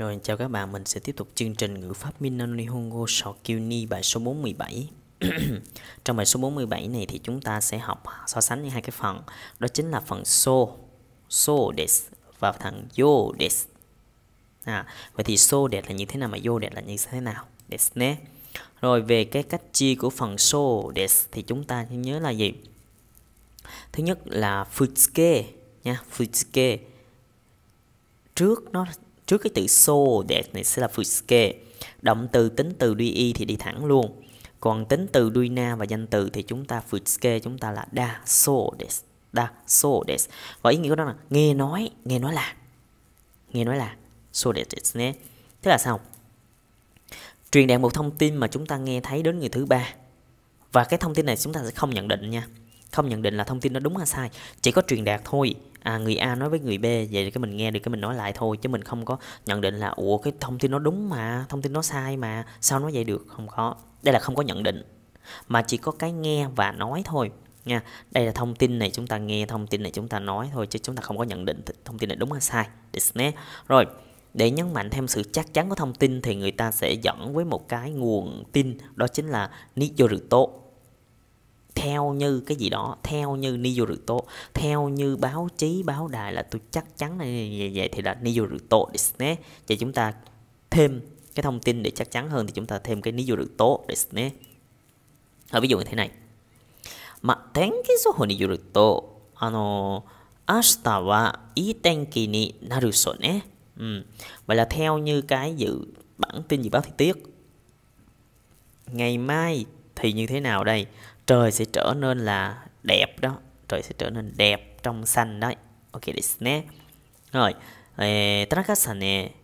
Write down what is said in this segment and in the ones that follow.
Rồi chào các bạn, mình sẽ tiếp tục chương trình ngữ pháp Minano Nihongo Shokyuni bài số 417 Trong bài số 47 này thì chúng ta sẽ học so sánh hai cái phần Đó chính là phần so, so des và thằng yo des à, Vậy thì so des là như thế nào mà yo des là như thế nào? Des ne Rồi về cái cách chia của phần so des thì chúng ta nhớ là gì? Thứ nhất là futsuke nha, futsuke Trước nó Trước cái từ so that này sẽ là fuske. Động từ tính từ đuôi y thì đi thẳng luôn. Còn tính từ đuôi na và danh từ thì chúng ta fuske chúng ta là da so that. Da so that. Và ý nghĩa của nó là nghe nói, nghe nói là. Nghe nói là so that is nhé. Tức là sao? Truyền đạt một thông tin mà chúng ta nghe thấy đến người thứ ba. Và cái thông tin này chúng ta sẽ không nhận định nha không nhận định là thông tin nó đúng hay sai chỉ có truyền đạt thôi à, người A nói với người B vậy thì cái mình nghe được cái mình nói lại thôi chứ mình không có nhận định là ủa cái thông tin nó đúng mà thông tin nó sai mà sao nó vậy được không có đây là không có nhận định mà chỉ có cái nghe và nói thôi nha đây là thông tin này chúng ta nghe thông tin này chúng ta nói thôi chứ chúng ta không có nhận định thông tin này đúng hay sai Disney rồi để nhấn mạnh thêm sự chắc chắn của thông tin thì người ta sẽ dẫn với một cái nguồn tin đó chính là Nijoruto theo như cái gì đó theo như ruto theo như báo chí báo đài là tôi chắc chắn là như vậy thì là ruto desne vậy chúng ta thêm cái thông tin để chắc chắn hơn thì chúng ta thêm cái Nijuruto desne ở ví dụ như thế này mà tén cái số hồi hồ ruto ano Ashita wa ii tenki ni naru so ne. Ừ, vậy là theo như cái dự bản tin dự báo thời tiết ngày mai thì như thế nào đây trời sẽ trở nên là đẹp đó trời sẽ trở nên đẹp trong xanh đấy ok rồi ですねはい、えー、田中さんね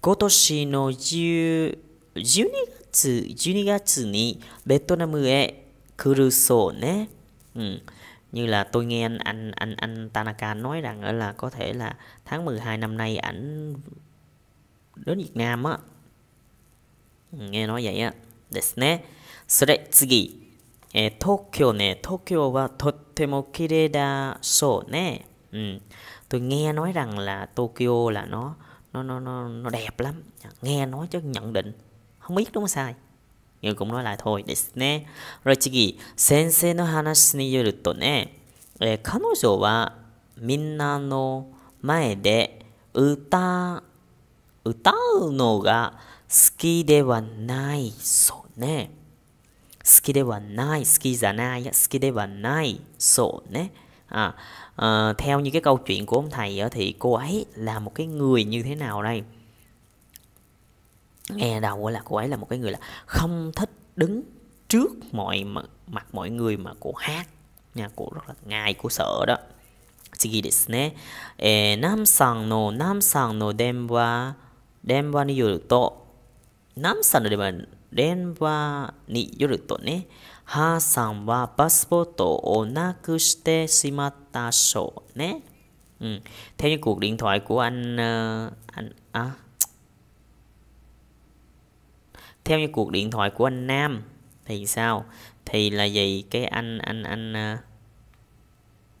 今年の10 ờ, 12月12月にベトナムへ来るそうね ừ. E như là tôi nghe anh anh anh anh Tanaka nói rằng là có thể là tháng 12 năm nay ảnh đến Việt Nam á ừ, nghe nói vậy á ですねそれ次えー、東京ね、東京はとっても綺麗だそうね。うん。Tôi nghe nói rằng là Tokyo là nó nó nó nó, nó đẹp lắm. Nghe nói chứ nhận định không biết đúng không sai. Nhưng cũng nói lại thôi. ですね。Rồi chị, 先生の話によるとね、えー、彼女はみんなの前で歌歌うのが好きではないそうね。好きではない好きじゃない好きではないそうね à, à, ờ, theo như cái câu chuyện của ông thầy đó, thì cô ấy là một cái người như thế nào đây nghe ừ. đầu là cô ấy là một cái người là không thích đứng trước mọi mặt, mặt mọi người mà cô hát nha cô rất là ngại cô sợ đó 次ですね、えー、ナムさんのナムさんの電話電話によるとナムさんの電話電話によるとね、母さんはパスポートをなくしてしまったそうね。Ừ. Theo như cuộc điện thoại của anh uh, anh à. Theo như cuộc điện thoại của anh Nam thì sao? Thì là gì? Cái anh anh anh uh,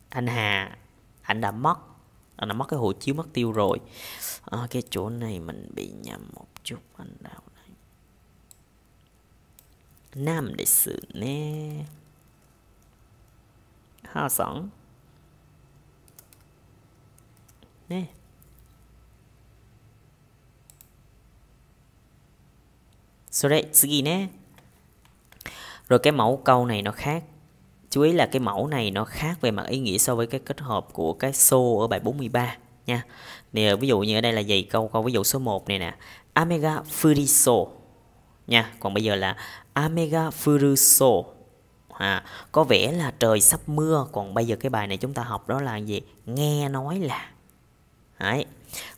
anh Hà anh đã mất anh đã mất cái hộ chiếu mất tiêu rồi. À, cái chỗ này mình bị nhầm một chút anh đã なんですね。母さんねそれ次 nè rồi cái mẫu câu này nó khác chú ý là cái mẫu này nó khác về mặt ý nghĩa so với cái kết hợp của cái xô ở bài 43 nha thì ví dụ như ở đây là dày câu câu ví dụ số 1 này nè Amega Furiso nha còn bây giờ là Amega Furuso à, có vẻ là trời sắp mưa còn bây giờ cái bài này chúng ta học đó là gì nghe nói là Đấy.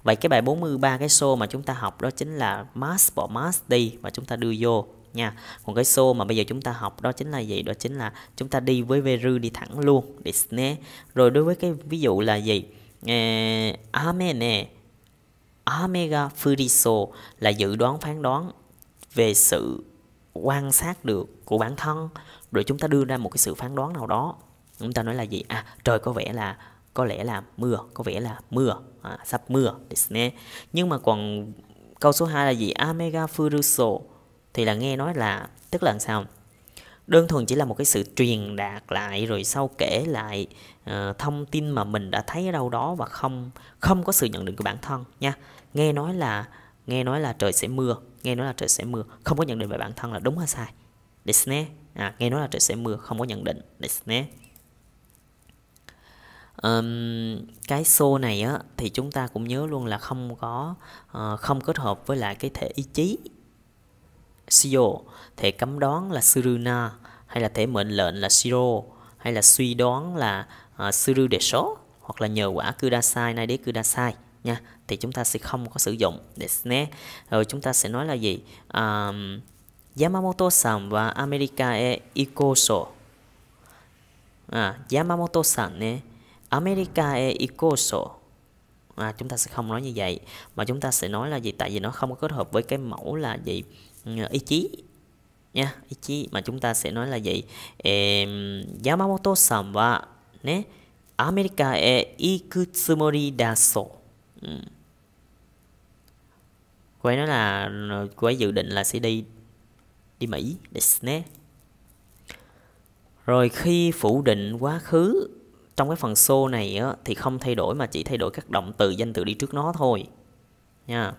vậy cái bài 43 cái xô mà chúng ta học đó chính là mass bỏ mass đi và chúng ta đưa vô nha còn cái xô mà bây giờ chúng ta học đó chính là gì đó chính là chúng ta đi với veru đi thẳng luôn để rồi đối với cái ví dụ là gì eh, ờ, amene amega furiso là dự đoán phán đoán về sự quan sát được của bản thân rồi chúng ta đưa ra một cái sự phán đoán nào đó chúng ta nói là gì à trời có vẻ là có lẽ là mưa có vẻ là mưa à, sắp mưa desune nhưng mà còn câu số 2 là gì amega furuso thì là nghe nói là tức là sao đơn thuần chỉ là một cái sự truyền đạt lại rồi sau kể lại uh, thông tin mà mình đã thấy ở đâu đó và không không có sự nhận định của bản thân nha nghe nói là nghe nói là trời sẽ mưa nghe nói là trời sẽ mưa không có nhận định về bản thân là đúng hay sai desne à, nghe nói là trời sẽ mưa không có nhận định desne um, cái xô này á thì chúng ta cũng nhớ luôn là không có uh, không kết hợp với lại cái thể ý chí siro, thể cấm đoán là suruna hay là thể mệnh lệnh là siro hay là suy đoán là uh, suru đề số hoặc là nhờ quả kudasai nay đế kudasai nha thì chúng ta sẽ không có sử dụng desne rồi chúng ta sẽ nói là gì um, Yamamoto san và America e ikoso à, Yamamoto san ne America e ikoso à, chúng ta sẽ không nói như vậy mà chúng ta sẽ nói là gì tại vì nó không có kết hợp với cái mẫu là gì ừ, ý chí nha ý chí mà chúng ta sẽ nói là gì em Yamamoto san wa ne America e ikutsumori daso ừ cô ấy nói là cô ừ, ấy dự định là sẽ đi đi Mỹ Disney rồi khi phủ định quá khứ trong cái phần xô này á, thì không thay đổi mà chỉ thay đổi các động từ danh từ đi trước nó thôi nha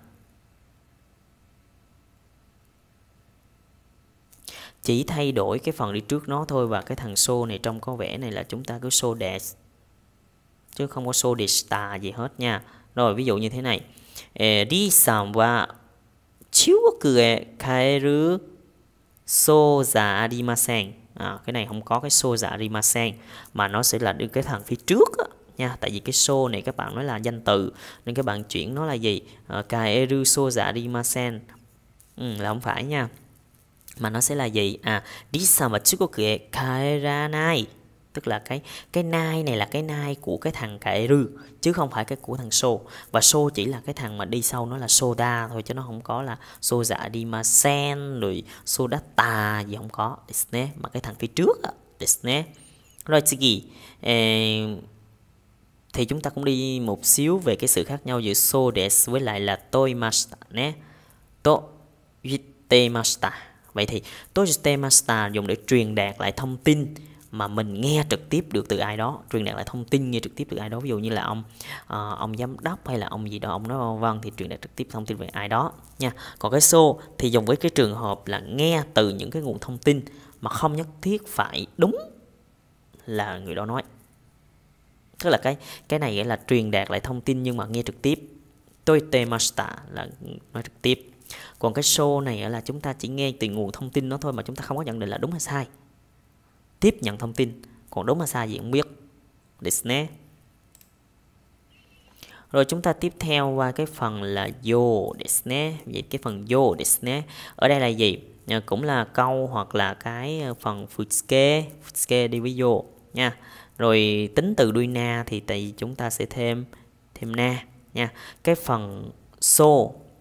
chỉ thay đổi cái phần đi trước nó thôi và cái thằng xô này trong có vẻ này là chúng ta cứ xô đẹp chứ không có xô đi star gì hết nha rồi ví dụ như thế này đi sàn và chiếu cười khai rứ so giả adimasen à, cái này không có cái so giả adimasen mà nó sẽ là cái thằng phía trước á, nha tại vì cái so này các bạn nói là danh từ nên các bạn chuyển nó là gì kai ờ, eru so giả adimasen ừ, là không phải nha mà nó sẽ là gì à đi sàn và chiếu cười khai ra này tức là cái cái nai này là cái nai của cái thằng Kaeru chứ không phải cái của thằng So và So chỉ là cái thằng mà đi sau nó là Soda thôi chứ nó không có là So dạ đi ma sen rồi tà gì không có Disney mà cái thằng phía trước á Disney rồi Tsugi ờ, thì chúng ta cũng đi một xíu về cái sự khác nhau giữa So des với lại là tôi masta nhé to yitte masta vậy thì tôi masta dùng để truyền đạt lại thông tin mà mình nghe trực tiếp được từ ai đó truyền đạt lại thông tin nghe trực tiếp từ ai đó ví dụ như là ông uh, ông giám đốc hay là ông gì đó ông nói vân vâng", thì truyền đạt trực tiếp thông tin về ai đó nha còn cái show thì dùng với cái trường hợp là nghe từ những cái nguồn thông tin mà không nhất thiết phải đúng là người đó nói tức là cái cái này nghĩa là truyền đạt lại thông tin nhưng mà nghe trực tiếp tôi temasta là nói trực tiếp còn cái show này là chúng ta chỉ nghe từ nguồn thông tin nó thôi mà chúng ta không có nhận định là đúng hay sai tiếp nhận thông tin còn đối massage gì cũng biết Disney rồi chúng ta tiếp theo qua cái phần là vô Disney vậy cái phần vô Disney ở đây là gì à, cũng là câu hoặc là cái à, phần futsuke futsuke đi với vô nha rồi tính từ đuôi na thì tại vì chúng ta sẽ thêm thêm na nha cái phần so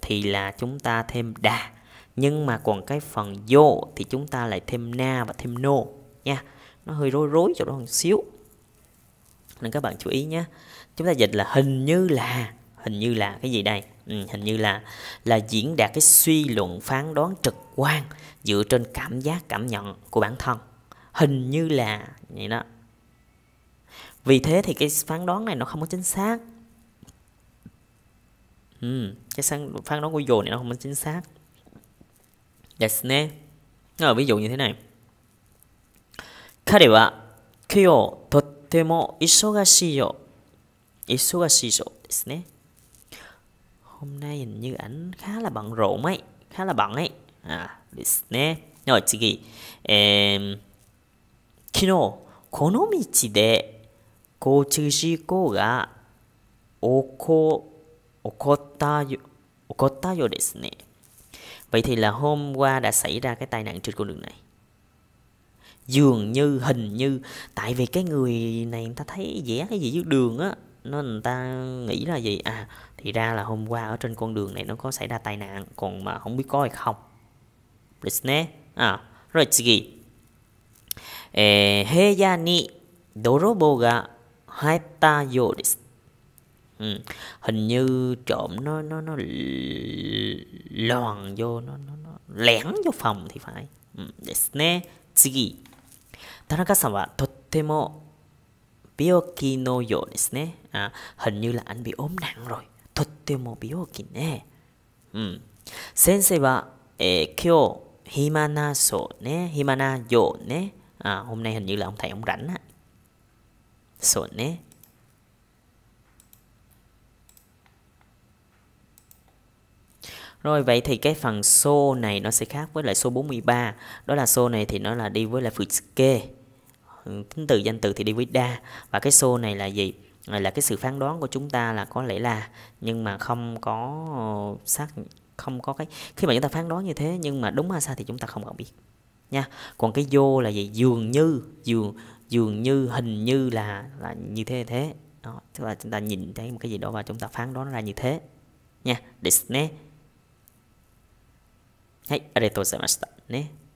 thì là chúng ta thêm đà nhưng mà còn cái phần vô thì chúng ta lại thêm na và thêm nô no nha nó hơi rối rối cho nó một xíu nên các bạn chú ý nhé chúng ta dịch là hình như là hình như là cái gì đây ừ, hình như là là diễn đạt cái suy luận phán đoán trực quan dựa trên cảm giác cảm nhận của bản thân hình như là vậy đó vì thế thì cái phán đoán này nó không có chính xác ừ, cái phán đoán của dồ này nó không có chính xác yes nè ví dụ như thế này 彼は、今日とっても忙しいよ。忙しいよですね。Hôm nay hình như ảnh khá là bận rộn ấy, khá là bận ấy. À, ですね。で次、えー、昨日、この道で交通事故が起こ起こったよ、起こったよですね。Vậy thì là hôm qua đã xảy ra cái tai nạn trên con đường này. dường như hình như tại vì cái người này người ta thấy vẽ cái gì dưới đường á nó người ta nghĩ là gì à thì ra là hôm qua ở trên con đường này nó có xảy ra tai nạn còn mà không biết có hay không nè à, rồi gì eh, heya ni ừ, hình như trộm nó nó nó lòn vô nó nó, nó lẻn vô phòng thì phải ừ. desu 田中さんはとっても病気のようですね。あ、は很入乱らんび、なんろい。とっても病気ね。うん。先生は、えー、今日、暇なそうね。暇なようね。あ、ほんねん、入乱、ほんたい、ほんらんな。そうね。Rồi vậy thì cái phần số này nó sẽ khác với lại số 43 Đó là số này thì nó là đi với lại phượt kê ừ, Tính từ danh từ thì đi với đa Và cái số này là gì? Là cái sự phán đoán của chúng ta là có lẽ là Nhưng mà không có ờ, xác không có cái khi mà chúng ta phán đoán như thế nhưng mà đúng hay sai thì chúng ta không còn biết nha còn cái vô là gì dường như dường dường như hình như là là như thế thế đó tức là chúng ta nhìn thấy một cái gì đó và chúng ta phán đoán ra như thế nha để はい、ありがとうございました。ね。